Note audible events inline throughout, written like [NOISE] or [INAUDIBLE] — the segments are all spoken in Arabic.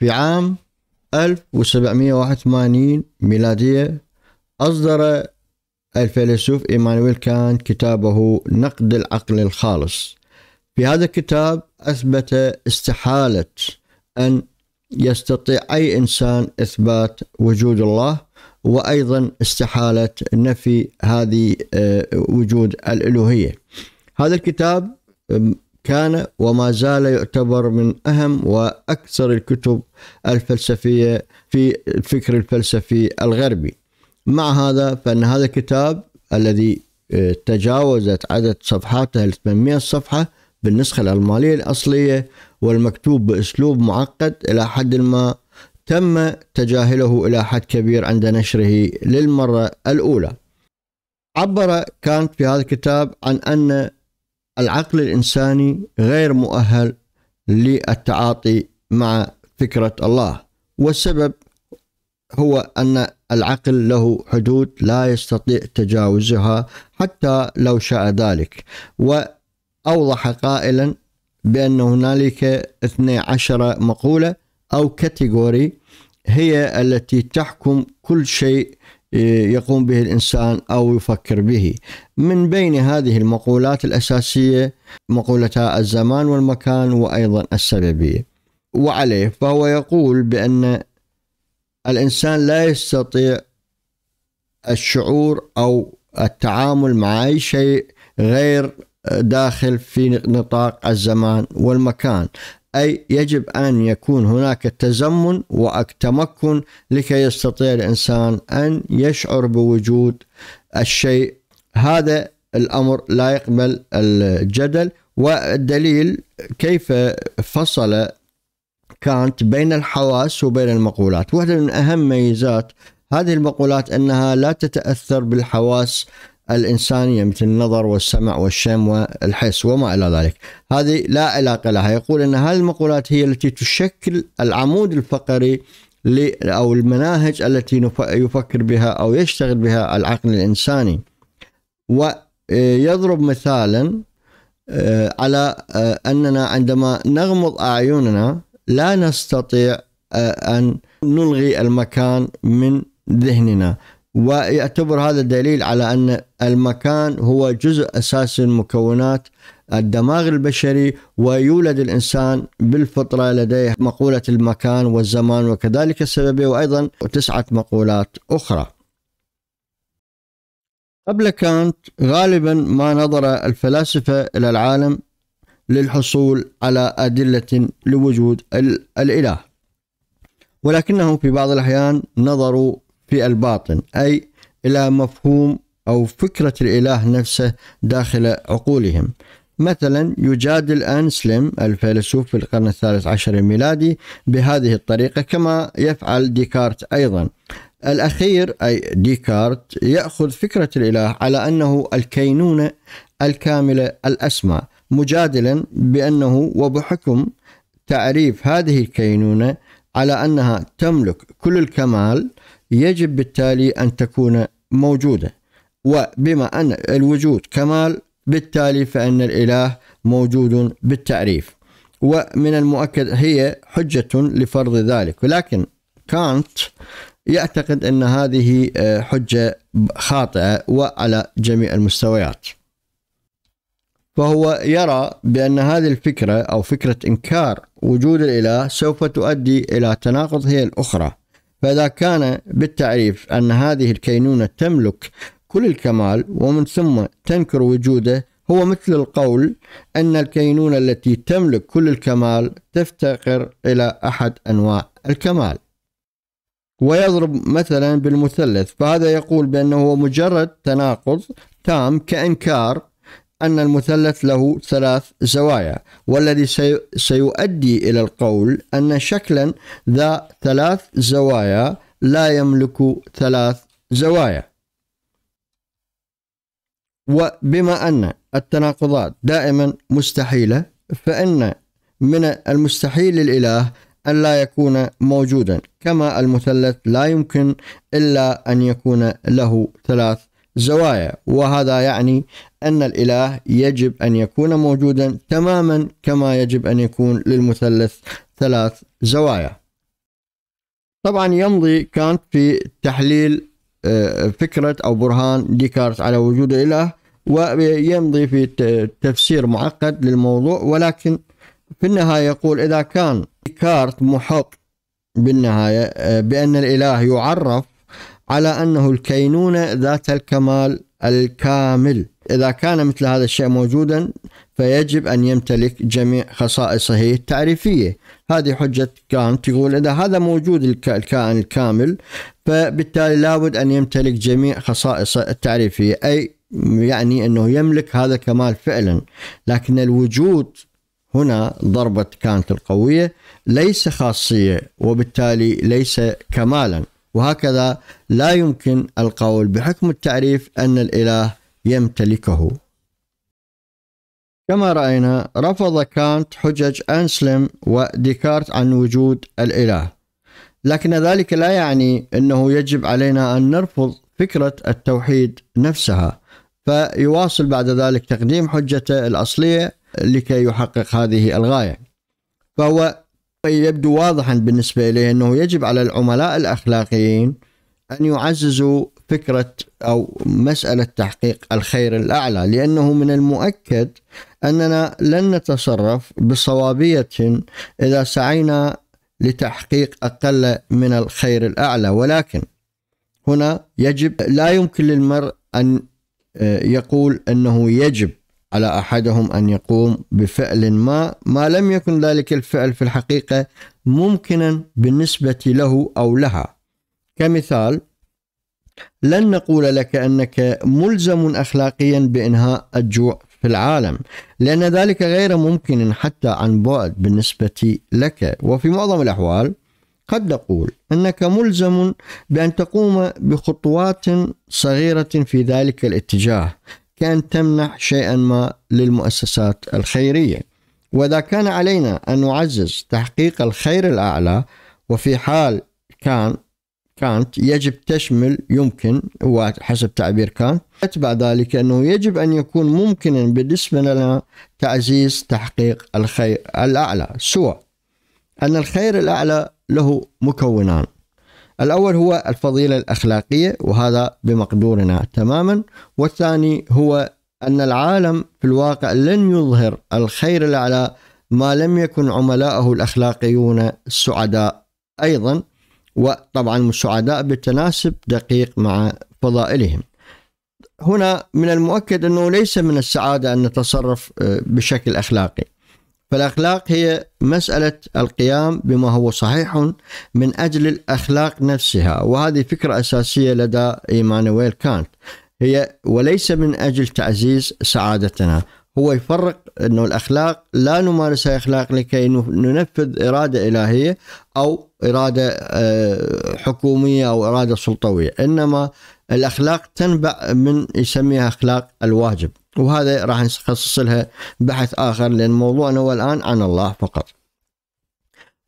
في عام 1781 ميلادية أصدر الفيلسوف إيمانويل كان كتابه نقد العقل الخالص في هذا الكتاب أثبت استحالة أن يستطيع أي إنسان إثبات وجود الله وأيضا استحالة نفي هذه آه، وجود الألوهية هذا الكتاب كان وما زال يعتبر من أهم وأكثر الكتب الفلسفية في الفكر الفلسفي الغربي مع هذا فإن هذا الكتاب الذي آه، تجاوزت عدد صفحاته ال 800 صفحة بالنسخة الألمانية الأصلية والمكتوب بأسلوب معقد إلى حد ما تم تجاهله إلى حد كبير عند نشره للمرة الأولى عبر كانت في هذا الكتاب عن أن العقل الانساني غير مؤهل للتعاطي مع فكره الله والسبب هو ان العقل له حدود لا يستطيع تجاوزها حتى لو شاء ذلك واوضح قائلا بان هنالك 12 مقوله او كاتيجوري هي التي تحكم كل شيء إيه، يقوم به الانسان او يفكر به. من بين هذه المقولات الاساسيه مقولتا الزمان والمكان وايضا السببيه. وعليه فهو يقول بان الانسان لا يستطيع الشعور او التعامل مع اي شيء غير داخل في نطاق الزمان والمكان أي يجب أن يكون هناك تزمن وتمكن لكي يستطيع الإنسان أن يشعر بوجود الشيء هذا الأمر لا يقبل الجدل والدليل كيف فصل كانت بين الحواس وبين المقولات واحدة من أهم ميزات هذه المقولات أنها لا تتأثر بالحواس الإنسانية يعني مثل النظر والسمع والشم والحس وما إلى ذلك هذه لا علاقة لها يقول أن هذه المقولات هي التي تشكل العمود الفقري أو المناهج التي يفكر بها أو يشتغل بها العقل الإنساني ويضرب آه، مثالا آه، على آه، أننا عندما نغمض أعيننا لا نستطيع أن نلغي المكان من ذهننا ويعتبر هذا دليل على أن المكان هو جزء أساسي من مكونات الدماغ البشري ويولد الإنسان بالفطرة لديه مقولة المكان والزمان وكذلك السببية وأيضا تسعة مقولات أخرى قبل كانت غالبا ما نظر الفلاسفة إلى العالم للحصول على أدلة لوجود الإله ولكنهم في بعض الأحيان نظروا في الباطن أي إلى مفهوم أو فكرة الإله نفسه داخل عقولهم مثلا يجادل أنسلم الفيلسوف في القرن الثالث عشر الميلادي بهذه الطريقة كما يفعل ديكارت أيضا الأخير أي ديكارت يأخذ فكرة الإله على أنه الكينونة الكاملة الأسمى مجادلا بأنه وبحكم تعريف هذه الكينونة على أنها تملك كل الكمال يجب بالتالي أن تكون موجودة وبما أن الوجود كمال بالتالي فإن الإله موجود بالتعريف ومن المؤكد هي حجة لفرض ذلك ولكن كانت يعتقد أن هذه آه، حجة خاطئة وعلى جميع المستويات فهو يرى بأن هذه الفكرة أو فكرة إنكار وجود الإله سوف تؤدي إلى تناقض هي الأخرى فإذا كان بالتعريف أن هذه الكينونة تملك كل الكمال ومن ثم تنكر وجوده هو مثل القول أن الكينونة التي تملك كل الكمال تفتقر إلى أحد أنواع الكمال ويضرب مثلا بالمثلث فهذا يقول بأنه هو مجرد تناقض تام كإنكار أن المثلث له ثلاث زوايا والذي سيؤدي إلى القول أن شكلا ذا ثلاث زوايا لا يملك ثلاث زوايا وبما أن التناقضات دائما مستحيلة فإن من المستحيل الإله أن لا يكون موجودا كما المثلث لا يمكن إلا أن يكون له ثلاث زوايا وهذا يعني أن الإله يجب أن يكون موجودا تماما كما يجب أن يكون للمثلث ثلاث زوايا طبعا يمضي كانت في تحليل آه، فكرة أو برهان ديكارت على وجود الإله ويمضي في تفسير معقد للموضوع ولكن في النهاية يقول إذا كان ديكارت محق بالنهاية آه، بأن الإله يعرف على أنه الكينونة ذات الكمال الكامل إذا كان مثل هذا الشيء موجودا فيجب أن يمتلك جميع خصائصه التعريفية هذه حجة كانت تقول إذا هذا موجود الكائن الكامل فبالتالي لابد أن يمتلك جميع خصائصه التعريفية أي يعني أنه يملك هذا الكمال فعلا لكن الوجود هنا ضربة كانت القوية ليس خاصية وبالتالي ليس كمالا وهكذا لا يمكن القول بحكم التعريف أن الإله يمتلكه كما رأينا رفض كانت حجج أنسلم وديكارت عن وجود الإله لكن ذلك لا يعني أنه يجب علينا أن نرفض فكرة التوحيد نفسها فيواصل بعد ذلك تقديم حجته الأصلية لكي يحقق هذه الغاية فهو طيب، يبدو واضحا بالنسبة إليه أنه يجب على العملاء الأخلاقيين أن يعززوا فكرة أو مسألة تحقيق الخير الأعلى لأنه من المؤكد أننا لن نتصرف بصوابية إذا سعينا لتحقيق أقل من الخير الأعلى ولكن هنا يجب لا يمكن للمرء أن آه، يقول أنه يجب على احدهم ان يقوم بفعل ما ما لم يكن ذلك الفعل في الحقيقه ممكنا بالنسبه له او لها كمثال لن نقول لك انك ملزم اخلاقيا بانهاء الجوع في العالم لان ذلك غير ممكن حتى عن بعد بالنسبه لك وفي معظم الاحوال قد نقول انك ملزم بان تقوم بخطوات صغيره في ذلك الاتجاه كان تمنح شيئا ما للمؤسسات الخيريه واذا كان علينا ان نعزز تحقيق الخير الاعلى وفي حال كان كانت يجب تشمل يمكن وحسب تعبير كانت يتبع ذلك أنه يجب أن يكون ممكنا بالنسبة لنا تعزيز تحقيق الخير الأعلى سوى أن الخير الأعلى له مكونان الأول هو الفضيلة الأخلاقية وهذا بمقدورنا تماما والثاني هو أن العالم في الواقع لن يظهر الخير الأعلى ما لم يكن عملاءه الأخلاقيون سعداء أيضا وطبعا السعداء بالتناسب دقيق مع فضائلهم هنا من المؤكد أنه ليس من السعادة أن نتصرف آه، بشكل أخلاقي فالأخلاق هي مسألة القيام بما هو صحيح من أجل الأخلاق نفسها وهذه فكرة أساسية لدى إيمانويل كانت هي وليس من أجل تعزيز سعادتنا هو يفرق أنه الأخلاق لا نمارسها أخلاق لكي ننفذ إرادة إلهية أو إرادة آه، حكومية أو إرادة سلطوية إنما الأخلاق تنبع من يسميها أخلاق الواجب وهذا راح نخصص لها بحث آخر لأن موضوعنا هو الآن عن الله فقط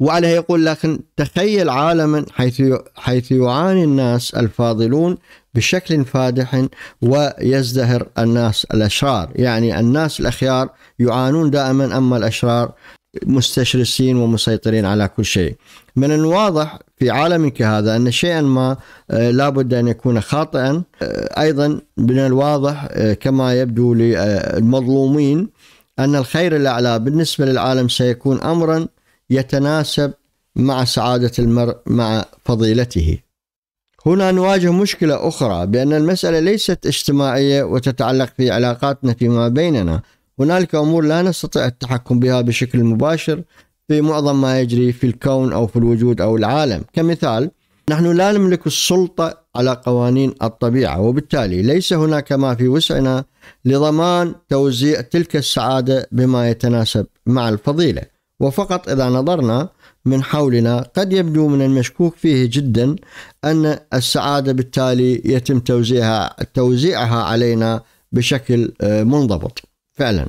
وعليه يقول لكن تخيل عالما حيث حيث يعاني الناس الفاضلون بشكل فادح ويزدهر الناس الأشرار يعني الناس الأخيار يعانون دائما أما الأشرار مستشرسين ومسيطرين على كل شيء من الواضح في عالم كهذا أن شيئا ما آه، لابد أن يكون خاطئا آه، أيضا من الواضح آه، كما يبدو للمظلومين أن الخير الأعلى بالنسبة للعالم سيكون أمرا يتناسب مع سعادة المرء مع فضيلته هنا نواجه مشكلة أخرى بأن المسألة ليست اجتماعية وتتعلق في علاقاتنا فيما بيننا هنالك أمور لا نستطيع التحكم بها بشكل مباشر في معظم ما يجري في الكون أو في الوجود أو العالم كمثال نحن لا نملك السلطة على قوانين الطبيعة وبالتالي ليس هناك ما في وسعنا لضمان توزيع تلك السعادة بما يتناسب مع الفضيلة وفقط إذا نظرنا من حولنا قد يبدو من المشكوك فيه جدا أن السعادة بالتالي يتم توزيعها توزيعها علينا بشكل آه، منضبط فعلا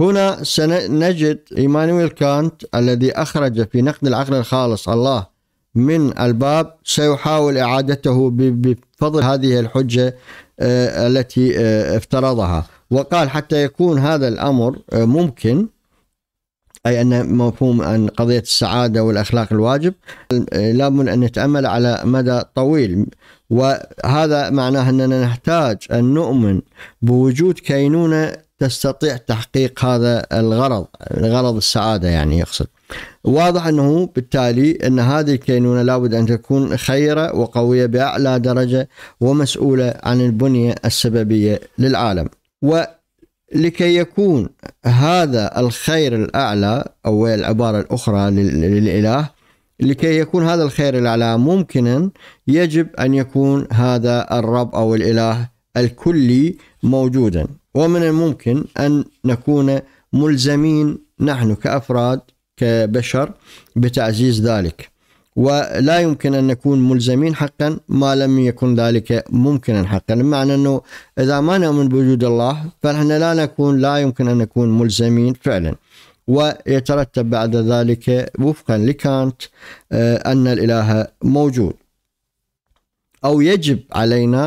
هنا سنجد إيمانويل كانت الذي أخرج في نقد العقل الخالص الله من الباب سيحاول إعادته بفضل هذه الحجة آه، التي آه، افترضها وقال حتى يكون هذا الأمر آه، ممكن أي أن مفهوم أن قضية السعادة والأخلاق الواجب لابد أن نتأمل على مدى طويل وهذا معناه أننا نحتاج أن نؤمن بوجود كينونة تستطيع تحقيق هذا الغرض غرض السعادة يعني يقصد واضح أنه بالتالي أن هذه الكينونة لابد أن تكون خيرة وقوية بأعلى درجة ومسؤولة عن البنية السببية للعالم ولكي يكون هذا الخير الأعلى أو العبارة الأخرى للإله لكي يكون هذا الخير الأعلى ممكنا يجب أن يكون هذا الرب أو الإله الكلي موجودا ومن الممكن أن نكون ملزمين نحن كأفراد كبشر بتعزيز ذلك ولا يمكن أن نكون ملزمين حقا ما لم يكن ذلك ممكنا حقا بمعنى أنه إذا ما نؤمن بوجود الله فنحن لا نكون لا يمكن أن نكون ملزمين فعلا ويترتب بعد ذلك وفقا لكانت آه، أن الإله موجود أو يجب علينا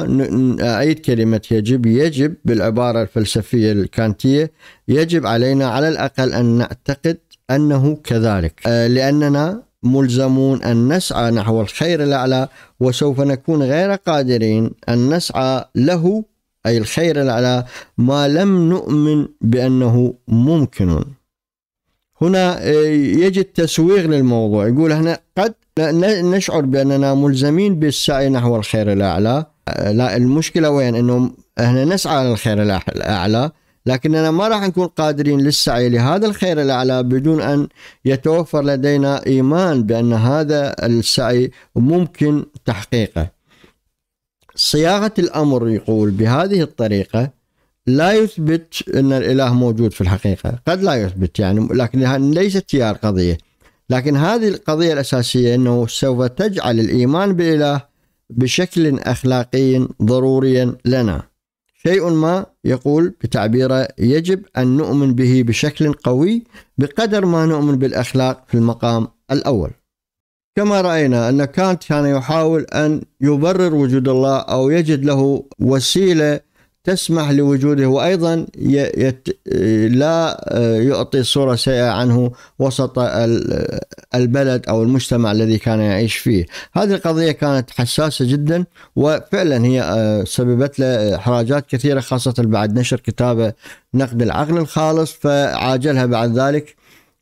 أعيد كلمة يجب يجب بالعبارة الفلسفية الكانتية يجب علينا على الأقل أن نعتقد أنه كذلك آه، لأننا ملزمون أن نسعى نحو الخير الأعلى وسوف نكون غير قادرين أن نسعى له أي الخير الأعلى ما لم نؤمن بأنه ممكن هنا آه، يجد تسويغ للموضوع يقول احنا قد نشعر باننا ملزمين بالسعي نحو الخير الاعلى آه، لا المشكله وين انه احنا نسعى للخير الاعلى لكننا ما راح نكون قادرين للسعي لهذا الخير الاعلى بدون ان يتوفر لدينا ايمان بان هذا السعي ممكن تحقيقه. صياغه الامر يقول بهذه الطريقه لا يثبت أن الإله موجود في الحقيقة قد لا يثبت يعني لكن ليست هي القضية لكن هذه القضية الأساسية أنه سوف تجعل الإيمان بالإله بشكل أخلاقي ضروريا لنا شيء ما يقول بتعبيره يجب أن نؤمن به بشكل قوي بقدر ما نؤمن بالأخلاق في المقام الأول كما رأينا أن كانت كان يحاول أن يبرر وجود الله أو يجد له وسيلة تسمح لوجوده وأيضا لا آه، يعطي صورة سيئة عنه وسط البلد أو المجتمع الذي كان يعيش فيه هذه القضية كانت حساسة جدا وفعلا هي آه، سببت له إحراجات كثيرة خاصة بعد نشر كتابه نقد العقل الخالص فعاجلها بعد ذلك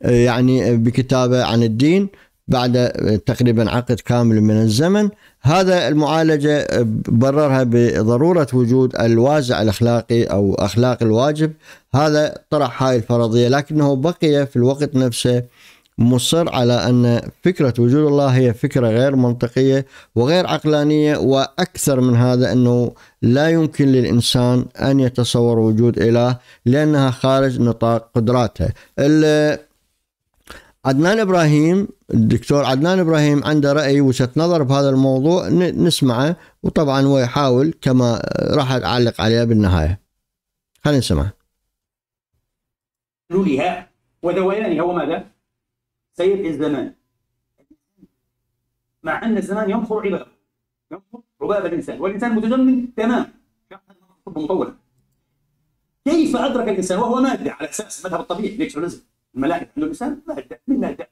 آه، يعني بكتابة عن الدين بعد تقريبا عقد كامل من الزمن هذا المعالجة بررها بضرورة وجود الوازع الأخلاقي أو أخلاق الواجب هذا طرح هاي الفرضية لكنه بقي في الوقت نفسه مصر على أن فكرة وجود الله هي فكرة غير منطقية وغير عقلانية وأكثر من هذا أنه لا يمكن للإنسان أن يتصور وجود إله لأنها خارج نطاق قدراته عدنان ابراهيم الدكتور عدنان ابراهيم عنده راي وجهه نظر بهذا الموضوع نسمعه وطبعا هو يحاول كما راح اعلق عليه بالنهايه. خلينا نسمعه. ذلولها وذويانها وماذا؟ سير الزمان. مع ان الزمان ينفر عباده ينفر عباب الانسان والانسان متجمد تمام كيف ادرك الانسان وهو ماده على اساس المذهب الطبيعي نيتشراليزم الملاحق عنده الانسان ماده من ماده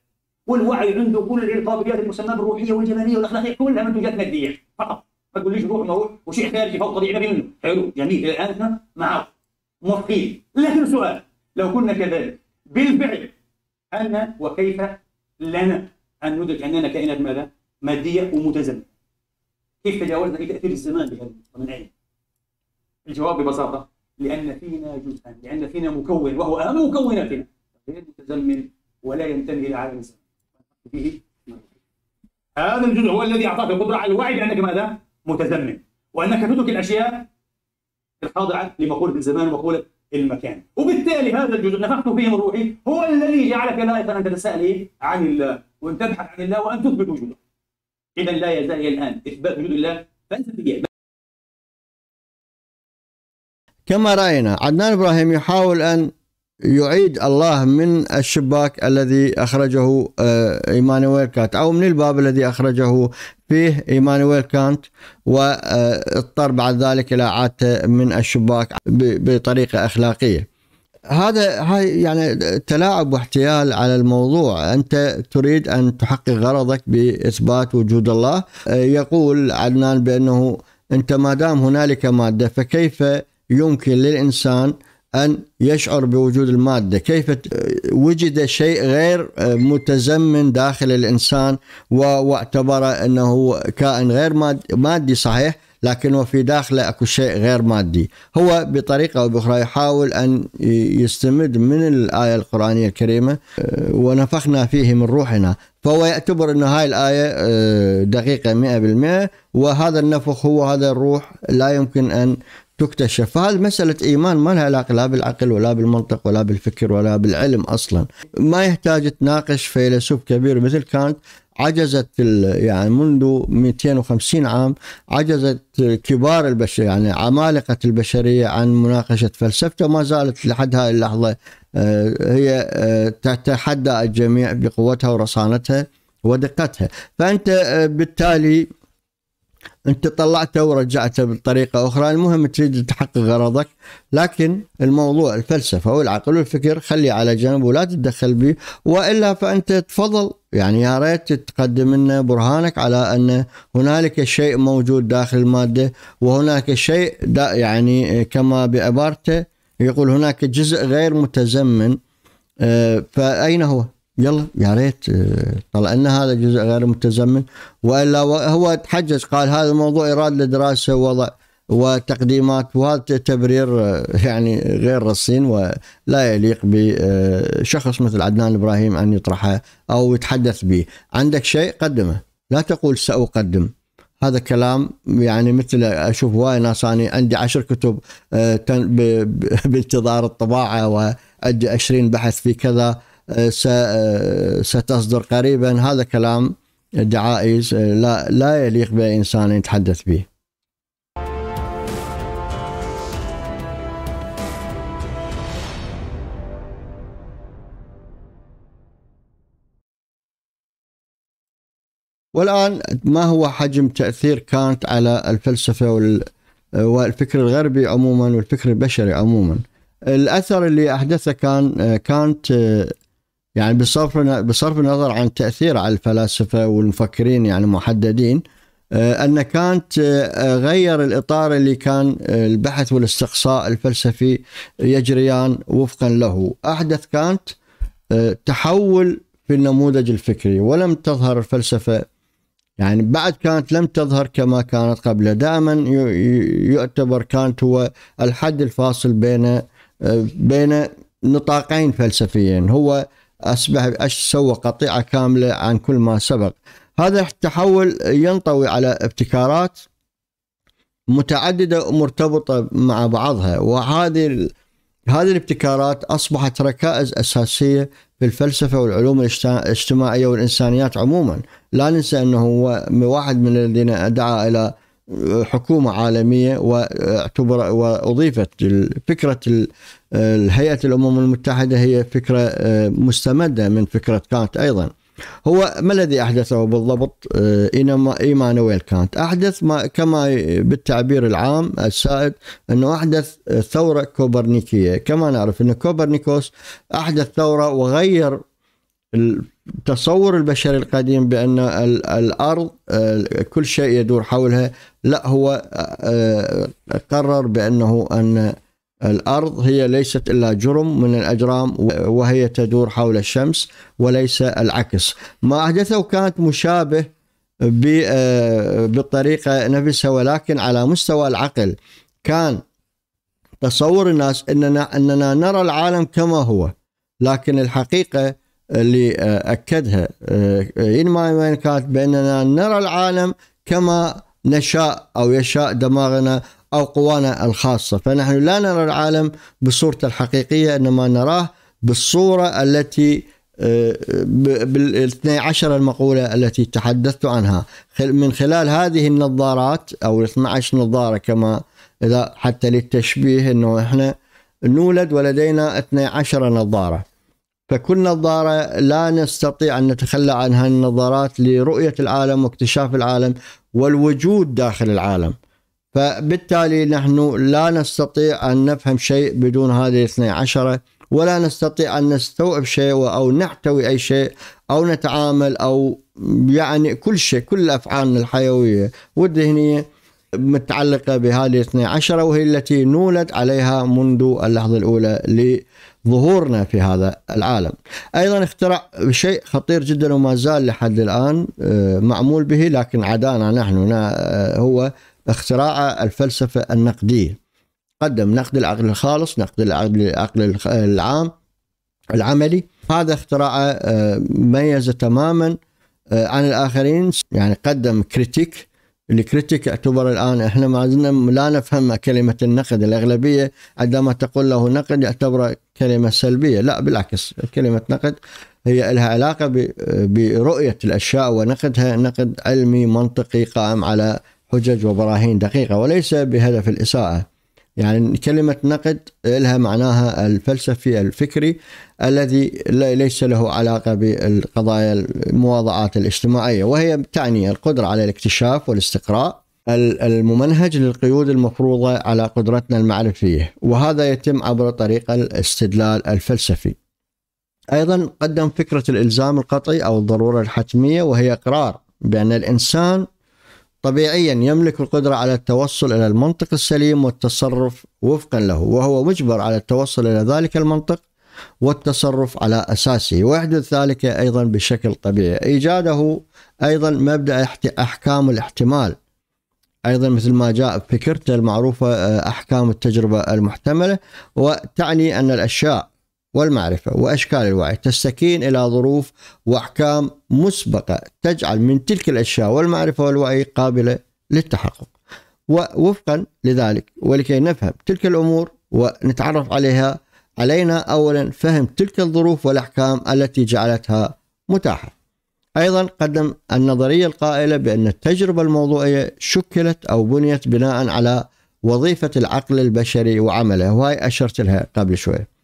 والوعي عنده كل العقابيات المسماه بالروحيه والجماليه والاخلاقيه كلها منتوجات ماديه فقط ما تقوليش روح ما هو وشيء خارجي فوق طبيعي في منه حلو جميل الى الان احنا معه موفقين لكن سؤال لو كنا كذلك بالفعل ان وكيف لنا ان ندرك اننا كائنات ماذا؟ ماديه ومتزنه كيف تجاوزنا الى تاثير الزمان بهذا ومن اين؟ الجواب ببساطه لان فينا جزءا لان فينا مكون وهو اهم مكوناتنا غير متزمن ولا ينتمي الى عالم هذا الجزء هو الذي اعطاك القدره على الوعي بانك ماذا؟ متزمن وانك تترك الاشياء الخاضعه لمقوله الزمان ومقوله المكان وبالتالي هذا الجزء نفخت فيه من روحي هو الذي جعلك لائقا ان تتساءل عن الله وان تبحث عن الله وان تثبت وجوده اذا لا يزال الى الان اثبات وجود الله فانت فلسفيا كما راينا عدنان ابراهيم يحاول ان يعيد الله من الشباك الذي أخرجه آه، إيمانويل كانت أو من الباب الذي أخرجه فيه إيمانويل كانت واضطر آه، بعد ذلك إلى إعادته من الشباك بطريقة أخلاقية هذا هاي يعني تلاعب واحتيال على الموضوع انت تريد ان تحقق غرضك باثبات وجود الله آه، يقول عدنان بانه انت ما دام هنالك ماده فكيف يمكن للانسان أن يشعر بوجود المادة كيف وجد شيء غير آه، متزمن داخل الإنسان واعتبر أنه كائن غير مادي صحيح لكنه في داخله اكو شيء غير مادي هو بطريقه او باخرى يحاول ان يستمد من الايه القرانيه الكريمه آه، ونفخنا فيه من روحنا فهو يعتبر انه هاي الايه آه، دقيقه 100% وهذا النفخ هو هذا الروح لا يمكن ان تكتشف فهذه مسألة إيمان ما لها علاقة لا بالعقل ولا بالمنطق ولا بالفكر ولا بالعلم أصلا ما يحتاج تناقش فيلسوف كبير مثل كانت عجزت يعني منذ 250 عام عجزت كبار البشر يعني عمالقة البشرية عن مناقشة فلسفته وما زالت لحد هذه اللحظة آه، هي آه، تتحدى الجميع بقوتها ورصانتها ودقتها فأنت آه، بالتالي انت طلعته ورجعته بطريقه اخرى المهم تريد تحقق غرضك لكن الموضوع الفلسفه والعقل والفكر خليه على جنب ولا تتدخل به والا فانت تفضل يعني يا ريت تقدم لنا برهانك على ان هنالك شيء موجود داخل الماده وهناك شيء يعني كما بعبارته يقول هناك جزء غير متزمن آه، فاين هو؟ يلا يا ريت آه، طلع لنا هذا جزء غير متزمن والا هو تحجج قال هذا الموضوع يراد لدراسه ووضع وتقديمات وهذا تبرير آه، يعني غير رصين ولا يليق بشخص آه، مثل عدنان ابراهيم ان يطرحه او يتحدث به، عندك شيء قدمه، لا تقول ساقدم، هذا كلام يعني مثل اشوف وايد ناس انا عندي عشر كتب بانتظار الطباعه وعندي 20 بحث في كذا آه، آه، ستصدر قريبا هذا كلام دعائز آه، لا لا يليق بانسان يتحدث به. والان ما هو حجم تاثير كانت على الفلسفه والفكر الغربي عموما والفكر البشري عموما؟ الاثر اللي احدثه كان كانت يعني بصرف بصرف النظر عن تاثير على الفلاسفه والمفكرين يعني محددين آه، ان كانت آه، غير الاطار اللي كان آه، البحث والاستقصاء الفلسفي يجريان وفقا له احدث كانت تحول في النموذج الفكري ولم تظهر الفلسفه يعني بعد كانت لم تظهر كما كانت قبل دائما يعتبر كانت هو الحد الفاصل بين بين نطاقين فلسفيين هو أصبح سوى قطيعة كاملة عن كل ما سبق هذا التحول ينطوي على ابتكارات متعددة ومرتبطة مع بعضها وهذه هذه الابتكارات أصبحت ركائز أساسية في الفلسفة والعلوم الاجتماعية والإنسانيات عموما لا ننسى أنه هو واحد من الذين دعا إلى حكومة عالمية واعتبر وأضيفت فكرة آه، الهيئة الأمم المتحدة هي فكرة آه، مستمدة من فكرة كانت أيضا هو ما الذي أحدثه بالضبط آه، إيمانويل كانت أحدث ما كما بالتعبير العام السائد أنه أحدث ثورة كوبرنيكية كما نعرف أن كوبرنيكوس أحدث ثورة وغير التصور البشري القديم بأن الأرض كل شيء يدور حولها لا هو قرر بأنه أن الأرض هي ليست إلا جرم من الأجرام وهي تدور حول الشمس وليس العكس ما أحدثه كانت مشابه آه، بالطريقة نفسها ولكن على مستوى العقل كان تصور الناس أننا, أننا نرى العالم كما هو لكن الحقيقة اللي آه، أكدها آه، إنما كانت بأننا نرى العالم كما نشاء أو يشاء دماغنا أو قوانا الخاصة فنحن لا نرى العالم بصورته الحقيقية إنما نراه بالصورة التي آه، آه، بالاثني عشر المقولة التي تحدثت عنها من خلال هذه النظارات أو الاثنى عشر نظارة كما إذا حتى للتشبيه أنه إحنا نولد ولدينا اثني عشر نظارة فكل نظارة لا نستطيع أن نتخلى عن هذه النظارات لرؤية العالم واكتشاف العالم والوجود داخل العالم فبالتالي نحن لا نستطيع أن نفهم شيء بدون هذه الاثني عشرة ولا نستطيع أن نستوعب شيء أو نحتوي أي شيء أو نتعامل أو يعني كل شيء كل أفعالنا الحيوية والذهنية متعلقة بهذه الاثني عشرة وهي التي نولد عليها منذ اللحظة الأولى ظهورنا في هذا العالم أيضا اخترع شيء خطير جدا وما زال لحد الآن آه، معمول به لكن عدانا نحن آه، هو اختراع الفلسفة النقدية قدم نقد العقل الخالص نقد العقل العام العملي هذا اختراع آه، ميز تماما آه، عن الآخرين يعني قدم كريتيك الكريتيك يعتبر الآن احنا ما زلنا لا نفهم كلمة النقد الأغلبية عندما تقول له نقد يعتبر كلمة سلبية لا بالعكس كلمة نقد هي لها علاقة برؤية الأشياء ونقدها نقد علمي منطقي قائم على حجج وبراهين دقيقة وليس بهدف الإساءة يعني كلمة نقد لها معناها الفلسفي الفكري الذي ليس له علاقة بالقضايا المواضعات الاجتماعية وهي تعني القدرة على الاكتشاف والاستقراء الممنهج للقيود المفروضة على قدرتنا المعرفية وهذا يتم عبر طريق الاستدلال الفلسفي أيضا قدم فكرة الإلزام القطعي أو الضرورة الحتمية وهي إقرار بأن الإنسان طبيعيا يملك القدرة على التوصل إلى المنطق السليم والتصرف وفقا له وهو مجبر على التوصل إلى ذلك المنطق والتصرف على أساسه ويحدث ذلك أيضا بشكل طبيعي إيجاده أيضا مبدأ أحكام الاحتمال أيضا مثل ما جاء فكرته المعروفة آه، أحكام التجربة المحتملة وتعني أن الأشياء والمعرفة وأشكال الوعي تستكين إلى ظروف وأحكام مسبقة تجعل من تلك الأشياء والمعرفة والوعي قابلة للتحقق ووفقا لذلك ولكي نفهم تلك الأمور ونتعرف عليها علينا أولا فهم تلك الظروف والأحكام التي جعلتها متاحة أيضا قدم النظرية القائلة بأن التجربة الموضوعية شكلت أو بنيت بناء على وظيفة العقل البشري وعمله وهي أشرت لها قبل شوية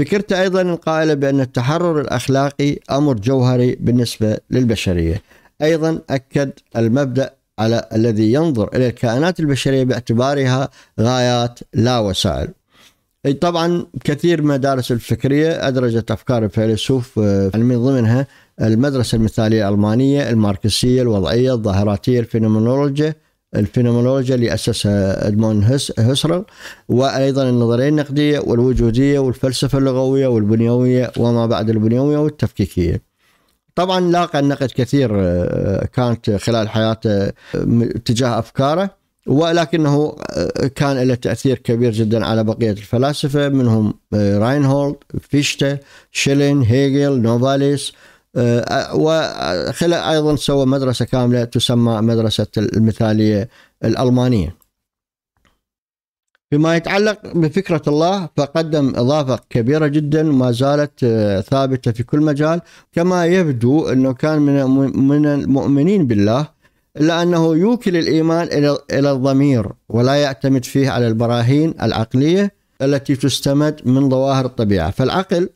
فكرته أيضا القائلة بأن التحرر الأخلاقي أمر جوهري بالنسبة للبشرية أيضا أكد المبدأ على الذي ينظر إلى الكائنات البشرية باعتبارها غايات لا وسائل طبعا كثير من المدارس الفكرية أدرجت أفكار الفيلسوف آه، من ضمنها المدرسة المثالية الألمانية الماركسية الوضعية الظاهراتية الفينومنولوجيا الفينومولوجيا اللي اسسها ادمون هسرل وايضا النظريه النقديه والوجوديه والفلسفه اللغويه والبنيويه وما بعد البنيويه والتفكيكيه. طبعا لاقى النقد كثير آه، كانت خلال حياته آه، تجاه افكاره ولكنه آه، كان له تاثير كبير جدا على بقيه الفلاسفه منهم راينهولد فيشته شيلين هيجل نوفاليس آه، وخلال ايضا سوى مدرسه كامله تسمى مدرسه المثاليه الالمانيه. فيما يتعلق بفكره الله فقدم اضافه كبيره جدا ما زالت آه، ثابته في كل مجال كما يبدو انه كان من من المؤمنين بالله الا انه يوكل الايمان الى الى الضمير ولا يعتمد فيه على البراهين العقليه التي تستمد من ظواهر الطبيعه، فالعقل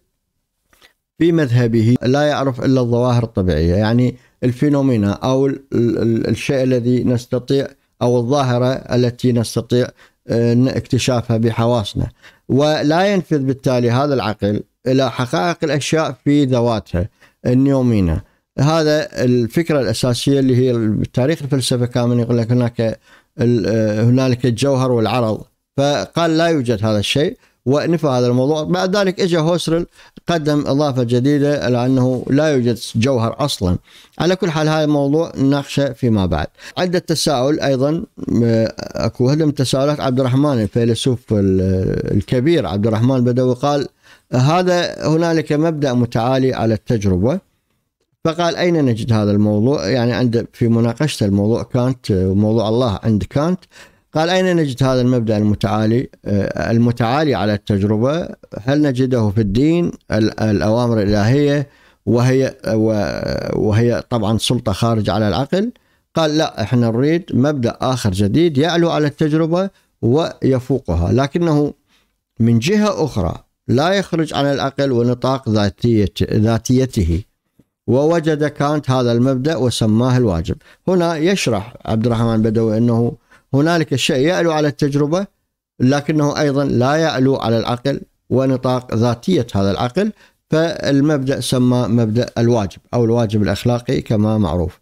في مذهبه لا يعرف الا الظواهر الطبيعيه يعني الفينومينا او الشيء الذي نستطيع او الظاهره التي نستطيع آه، اكتشافها بحواسنا ولا ينفذ بالتالي هذا العقل الى حقائق الاشياء في ذواتها النيومينا هذا الفكره الاساسيه اللي هي تاريخ الفلسفه كامل يقول لك هناك آه، هنالك الجوهر والعرض فقال لا يوجد هذا الشيء ونفى هذا الموضوع بعد ذلك اجى هوسرل قدم اضافه جديده لانه لا يوجد جوهر اصلا على كل حال هذا الموضوع نناقشه فيما بعد عده تساؤل ايضا آه، اكو هدم تساؤلات عبد الرحمن الفيلسوف الكبير عبد الرحمن البدوي قال هذا هنالك مبدا متعالي على التجربه فقال أين نجد هذا الموضوع يعني عند في مناقشة الموضوع كانت موضوع الله عند كانت قال أين نجد هذا المبدأ المتعالي آه، المتعالي على التجربة هل نجده في الدين الأوامر الإلهية وهي وهي طبعا سلطة خارج على العقل قال لا احنا نريد مبدأ آخر جديد يعلو على التجربة ويفوقها لكنه من جهة أخرى لا يخرج عن العقل ونطاق ذاتيته ووجد كانت هذا المبدأ وسماه الواجب هنا يشرح عبد الرحمن بدوي أنه هنالك شيء يعلو على التجربة لكنه أيضا لا يعلو على العقل ونطاق ذاتية هذا العقل فالمبدأ سمى مبدأ الواجب أو الواجب الأخلاقي كما معروف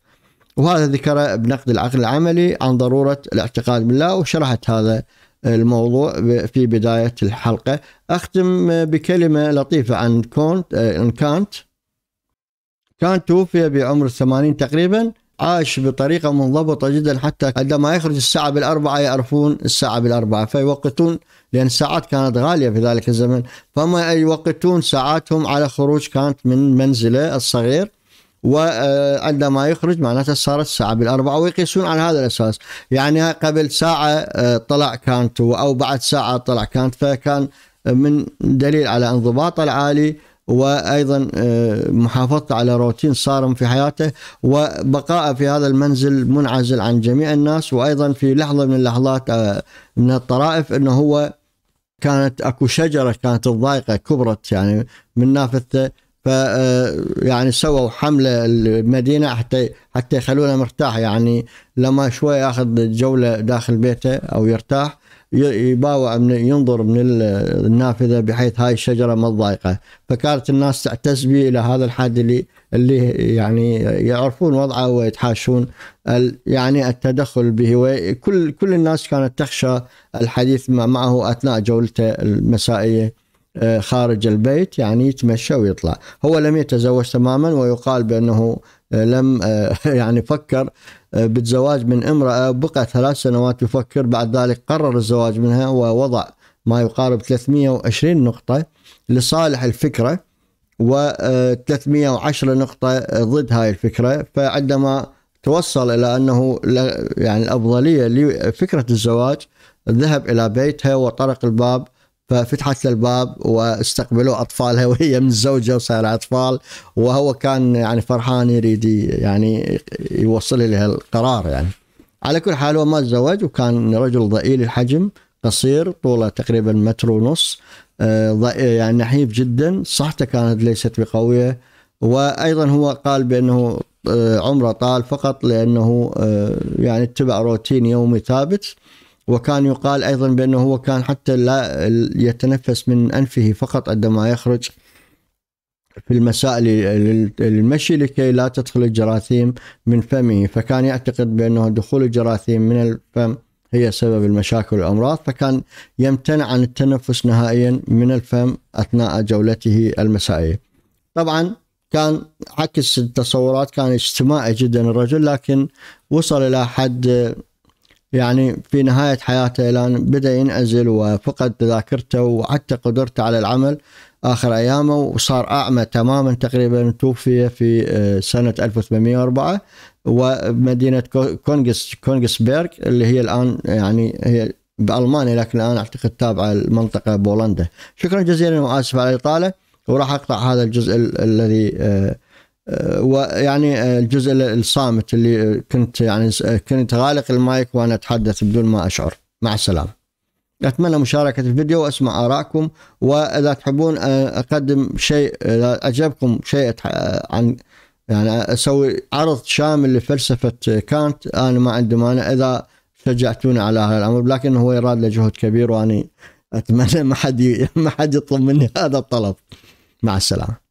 وهذا ذكر بنقد العقل العملي عن ضرورة الاعتقاد بالله وشرحت هذا الموضوع في بداية الحلقة أختم بكلمة لطيفة عن كونت كانت كانت توفي بعمر الثمانين تقريبا عاش بطريقة منضبطة جدا حتى عندما يخرج الساعة بالأربعة يعرفون الساعة بالأربعة فيوقتون لأن الساعات كانت غالية في ذلك الزمن فهم يوقتون ساعاتهم على خروج كانت من منزله الصغير وعندما يخرج معناته صارت الساعة بالأربعة ويقيسون على هذا الأساس يعني قبل ساعة آه، طلع كانت أو بعد ساعة طلع كانت فكان من دليل على انضباطه العالي وايضا آه، محافظته على روتين صارم في حياته وبقائه في هذا المنزل منعزل عن جميع الناس وايضا في لحظه من اللحظات آه، من الطرائف انه هو كانت اكو شجره كانت الضايقه كبرت يعني من نافذته ف آه، يعني سووا حمله المدينه حتى حتى يخلونه مرتاح يعني لما شوي ياخذ جوله داخل بيته او يرتاح يباوع من ينظر من النافذه بحيث هاي الشجره ما تضايقه فكانت الناس تعتز به الى هذا الحد اللي اللي يعني يعرفون وضعه ويتحاشون يعني التدخل به وكل كل الناس كانت تخشى الحديث معه اثناء جولته المسائيه آه، خارج البيت يعني يتمشى ويطلع هو لم يتزوج تماما ويقال بأنه آه، لم آه، [LAUGHS] يعني فكر آه، بالزواج من امرأة بقى ثلاث سنوات يفكر بعد ذلك قرر الزواج منها ووضع ما يقارب 320 نقطة لصالح الفكرة و310 آه، نقطة ضد هاي الفكرة فعندما توصل إلى أنه يعني الأفضلية لفكرة الزواج ذهب إلى بيتها وطرق الباب ففتحت الباب واستقبلوا اطفالها [LAUGHS] وهي متزوجه وصار اطفال وهو كان يعني فرحان يريد يعني يوصل لها القرار يعني على كل حال هو ما تزوج وكان رجل ضئيل الحجم قصير طوله تقريبا متر ونص آه، يعني نحيف جدا صحته كانت ليست بقويه وايضا هو قال بانه آه، عمره طال فقط لانه آه، يعني اتبع روتين يومي ثابت وكان يقال أيضا بأنه هو كان حتى لا يتنفس من أنفه فقط عندما يخرج في المساء للمشي لكي لا تدخل الجراثيم من فمه فكان يعتقد بأنه دخول الجراثيم من الفم هي سبب المشاكل والأمراض فكان يمتنع عن التنفس نهائيا من الفم أثناء جولته المسائية طبعا كان عكس التصورات كان اجتماعي جدا الرجل لكن وصل إلى حد يعني في نهاية حياته الآن بدأ ينعزل وفقد ذاكرته وحتى قدرته على العمل آخر أيامه وصار أعمى تماما تقريبا توفي في آه، سنة 1804 ومدينة كونغس كونغسبيرغ اللي هي الآن يعني هي بألمانيا لكن الآن أعتقد تابعة المنطقة بولندا شكرا جزيلا وآسف على الإطالة وراح أقطع هذا الجزء الذي آه، ويعني الجزء الصامت اللي كنت يعني كنت غالق المايك وانا اتحدث بدون ما اشعر مع السلامه اتمنى مشاركه الفيديو واسمع آراءكم واذا تحبون اقدم شيء اذا اعجبكم شيء عن يعني اسوي عرض شامل لفلسفه كانت انا ما عندي مانع اذا شجعتونا على هذا الامر لكن هو يراد له جهد كبير واني اتمنى [LAUGHS] ما حد ما حد يطلب مني هذا الطلب مع السلامه